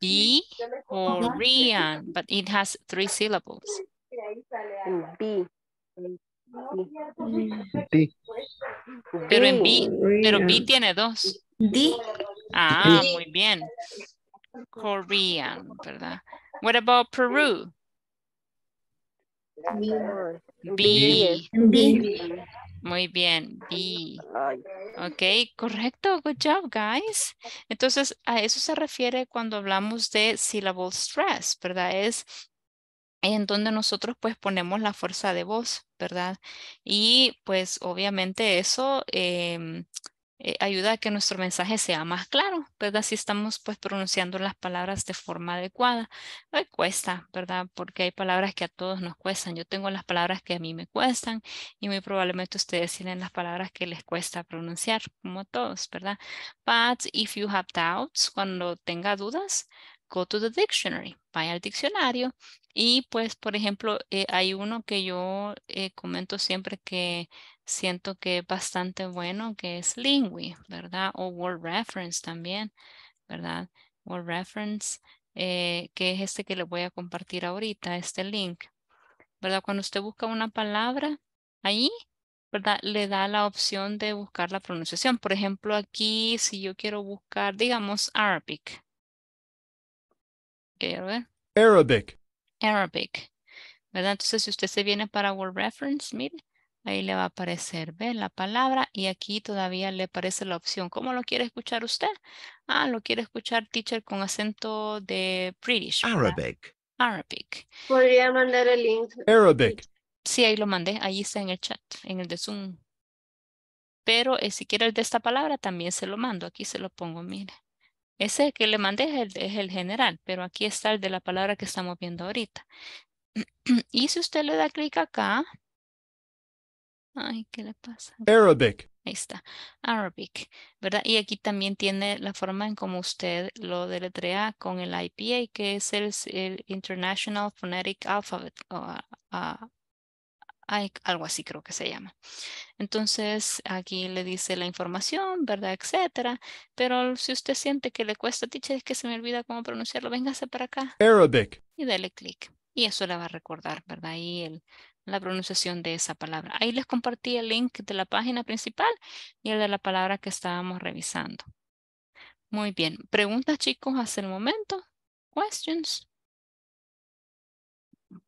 B, Korean, but it has three syllables. B. B. Pero en B, pero B tiene dos. D. Ah, muy bien. Korean, ¿verdad? What about Peru? B. B. Muy bien, B. Ok, correcto, good job, guys. Entonces, a eso se refiere cuando hablamos de syllable stress, ¿verdad? Es en donde nosotros pues ponemos la fuerza de voz, ¿verdad? Y pues obviamente eso eh, eh, ayuda a que nuestro mensaje sea más claro, ¿verdad? Si estamos pues pronunciando las palabras de forma adecuada. Me cuesta, ¿verdad? Porque hay palabras que a todos nos cuestan. Yo tengo las palabras que a mí me cuestan y muy probablemente ustedes tienen las palabras que les cuesta pronunciar, como a todos, ¿verdad? But if you have doubts, cuando tenga dudas, go to the dictionary, vaya al diccionario. Y pues, por ejemplo, eh, hay uno que yo eh, comento siempre que siento que es bastante bueno, que es Lingui, ¿verdad? O Word Reference también, ¿verdad? Word Reference, eh, que es este que le voy a compartir ahorita, este link, ¿verdad? Cuando usted busca una palabra ahí, ¿verdad? Le da la opción de buscar la pronunciación. Por ejemplo, aquí, si yo quiero buscar, digamos, Arabic. Quiero ver. Arabic. Arabic. ¿Verdad? Entonces, si usted se viene para Word Reference, mire, Ahí le va a aparecer, ve La palabra y aquí todavía le aparece la opción. ¿Cómo lo quiere escuchar usted? Ah, lo quiere escuchar teacher con acento de British. Arabic. Arabic. Podría mandar el link. Arabic. Sí, ahí lo mandé. Ahí está en el chat, en el de Zoom. Pero eh, si quiere el de esta palabra, también se lo mando. Aquí se lo pongo, mire. Ese que le mandé es el general, pero aquí está el de la palabra que estamos viendo ahorita. y si usted le da clic acá, Ay, ¿qué le pasa? Arabic. Ahí está, Arabic, ¿verdad? Y aquí también tiene la forma en cómo usted lo deletrea con el IPA, que es el, International Phonetic Alphabet, o, algo así creo que se llama. Entonces, aquí le dice la información, ¿verdad? Etcétera. Pero si usted siente que le cuesta, teacher, es que se me olvida cómo pronunciarlo, véngase para acá. Arabic. Y dale clic. Y eso le va a recordar, ¿verdad? Y el la pronunciación de esa palabra. Ahí les compartí el link de la página principal y el de la palabra que estábamos revisando. Muy bien. ¿Preguntas, chicos, hasta el momento? ¿Questions?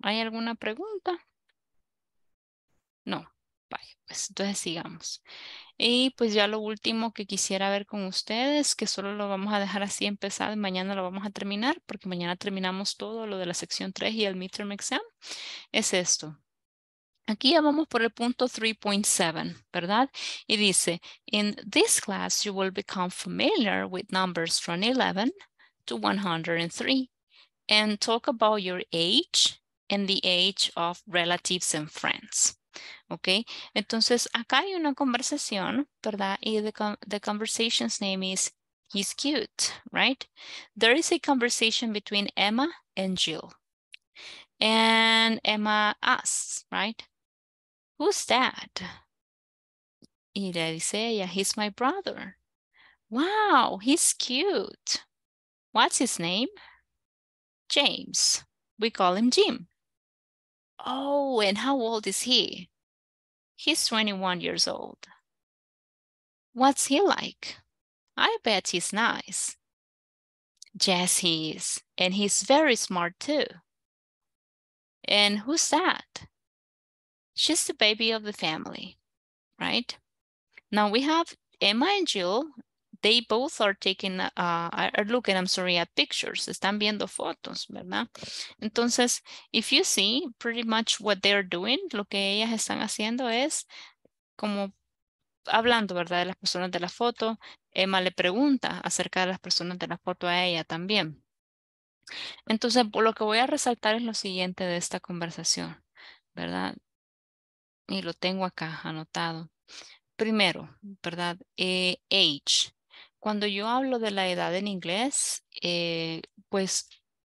¿Hay alguna pregunta? No. Vale, pues entonces sigamos. Y pues ya lo último que quisiera ver con ustedes, que solo lo vamos a dejar así empezado y mañana lo vamos a terminar, porque mañana terminamos todo lo de la sección 3 y el midterm exam, es esto. Aquí ya vamos por el punto 3.7, ¿verdad? Y dice, in this class you will become familiar with numbers from 11 to 103 and talk about your age and the age of relatives and friends. ¿Ok? Entonces, acá hay una conversación, ¿verdad? Y the, the conversation's name is, he's cute, right? There is a conversation between Emma and Jill. And Emma asks, right? Who's that? Ida dice ella, he's my brother. Wow, he's cute. What's his name? James. We call him Jim. Oh, and how old is he? He's 21 years old. What's he like? I bet he's nice. Yes, he is. And he's very smart too. And who's that? She's the baby of the family, right? Now we have Emma and Jill. They both are taking, are looking, I'm sorry, at pictures. Están viendo fotos, ¿verdad? Entonces, if you see pretty much what they're doing, lo que ellas están haciendo es como hablando, ¿verdad? De las personas de la foto. Emma le pregunta acerca de las personas de la foto a ella también. Entonces, lo que voy a resaltar es lo siguiente de esta conversación, ¿verdad? y lo tengo acá anotado. Primero, ¿verdad? Eh, age. Cuando yo hablo de la edad en inglés, eh, pues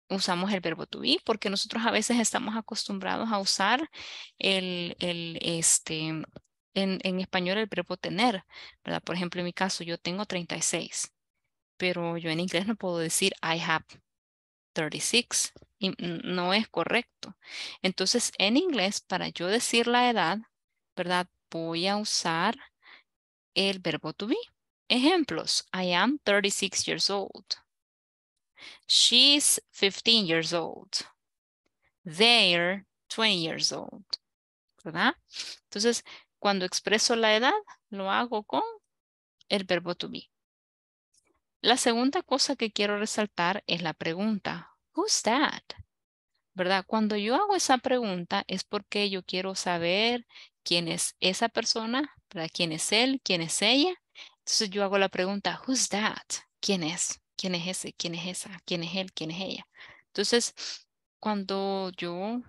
usamos el verbo to be porque nosotros a veces estamos acostumbrados a usar el, este, en, en, español el verbo tener, ¿verdad? Por ejemplo, en mi caso, yo tengo 36, pero yo en inglés no puedo decir I have 36, y no es correcto. Entonces, en inglés, para yo decir la edad, ¿verdad? Voy a usar el verbo to be. Ejemplos. I am 36 years old. She's 15 years old. They're 20 years old. ¿Verdad? Entonces, cuando expreso la edad, lo hago con el verbo to be. La segunda cosa que quiero resaltar es la pregunta. Who's that? ¿Verdad? Cuando yo hago esa pregunta es porque yo quiero saber quién es esa persona, Para quién es él, quién es ella. Entonces yo hago la pregunta, who's that? ¿Quién es? ¿Quién es ese? ¿Quién es esa? ¿Quién es él? ¿Quién es ella? Entonces, cuando yo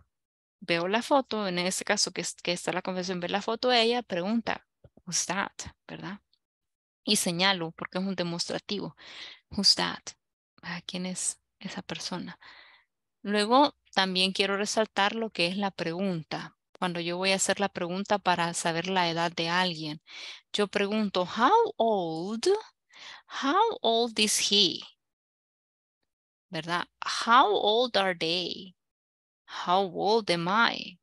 veo la foto, en este caso que, está la confesión, ve la foto de ella, pregunta, who's that? ¿Verdad? Y señalo, porque es un demostrativo, who's that? ¿Quién es esa persona? Luego, también quiero resaltar lo que es la pregunta, cuando yo voy a hacer la pregunta para saber la edad de alguien, yo pregunto, how old? How old is he? ¿Verdad? How old are they? How old am I?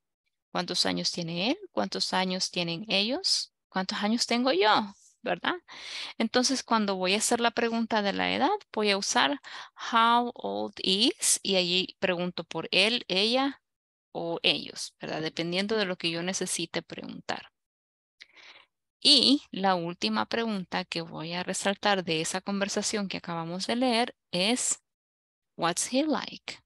¿Cuántos años tiene él? ¿Cuántos años tienen ellos? ¿Cuántos años tengo yo? ¿Verdad? Entonces, cuando voy a hacer la pregunta de la edad, voy a usar how old is y allí pregunto por él, ella, o ellos, ¿verdad? Dependiendo de lo que yo necesite preguntar. Y la última pregunta que voy a resaltar de esa conversación que acabamos de leer es, what's he like?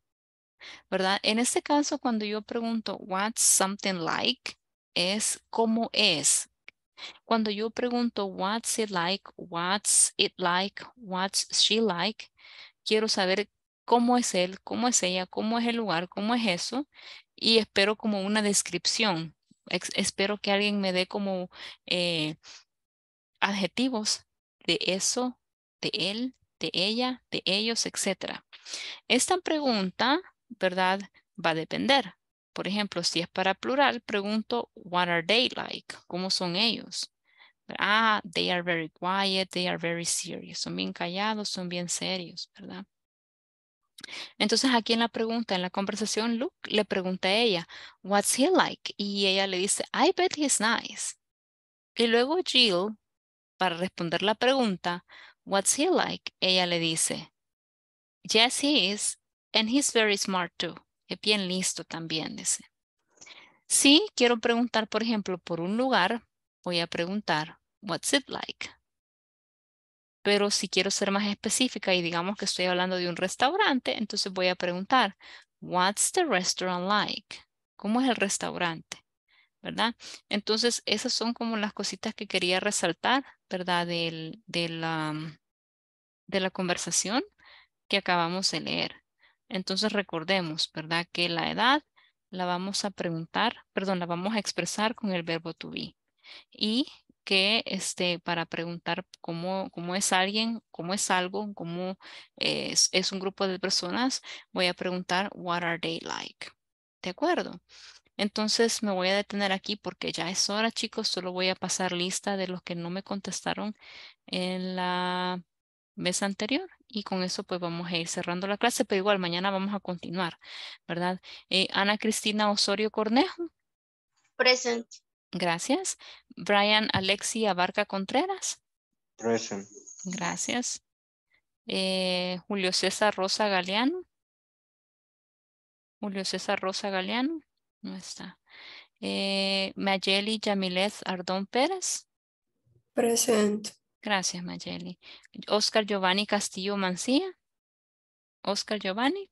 ¿Verdad? En este caso, cuando yo pregunto, what's something like? Es cómo es. Cuando yo pregunto, what's it like? What's it like? What's she like? Quiero saber cómo es él, cómo es ella, cómo es el lugar, cómo es eso y espero como una descripción. espero que alguien me dé como eh, adjetivos de eso, de él, de ella, de ellos, etc. Esta pregunta, ¿verdad? Va a depender. Por ejemplo, si es para plural, pregunto, what are they like? ¿Cómo son ellos? Ah, they are very quiet, they are very serious. Son bien callados, son bien serios, ¿verdad? Entonces aquí en la pregunta, en la conversación, Luke le pregunta a ella, what's he like? Y ella le dice, I bet he's nice. Y luego Jill, para responder la pregunta, what's he like? Ella le dice, yes he is, and he's very smart too. Es bien listo también, dice. Si quiero preguntar, por ejemplo, por un lugar, voy a preguntar, what's it like? Pero si quiero ser más específica y digamos que estoy hablando de un restaurante, entonces voy a preguntar, what's the restaurant like? ¿Cómo es el restaurante? ¿Verdad? Entonces, esas son como las cositas que quería resaltar, ¿verdad? Del, de, la, mm, de la conversación que acabamos de leer. Entonces, recordemos, ¿verdad? Que la edad la vamos a preguntar, perdón, la vamos a expresar con el verbo to be. Y que este, para preguntar cómo, cómo es alguien, cómo es algo, cómo es, un grupo de personas, voy a preguntar what are they like. ¿De acuerdo? Entonces me voy a detener aquí porque ya es hora, chicos. Solo voy a pasar lista de los que no me contestaron en la mesa anterior. Y con eso pues vamos a ir cerrando la clase, pero igual mañana vamos a continuar, ¿verdad? Eh, Ana Cristina Osorio Cornejo. Presente. Gracias. Brian Alexi Abarca Contreras. Present. Gracias. Eh, Julio César Rosa Galeano. Julio César Rosa Galeano. No está. Eh, Mayeli Ardón Pérez. Present. Gracias, Mayeli. Oscar Giovanni Castillo Mancía. Oscar Giovanni.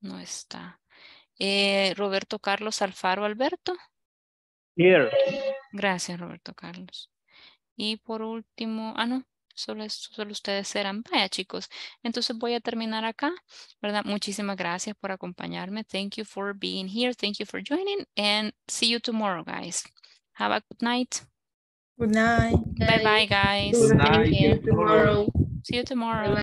No está. Eh, Roberto Carlos Alfaro Alberto. Here. Gracias, Roberto Carlos. Y por último, ah, no, solo, solo ustedes serán. Vaya, chicos. Entonces voy a terminar acá, ¿verdad? Muchísimas gracias por acompañarme. Thank you for being here. Thank you for joining. And see you tomorrow, guys. Have a good night. Good night. Bye-bye, guys. you. Tomorrow. See you tomorrow.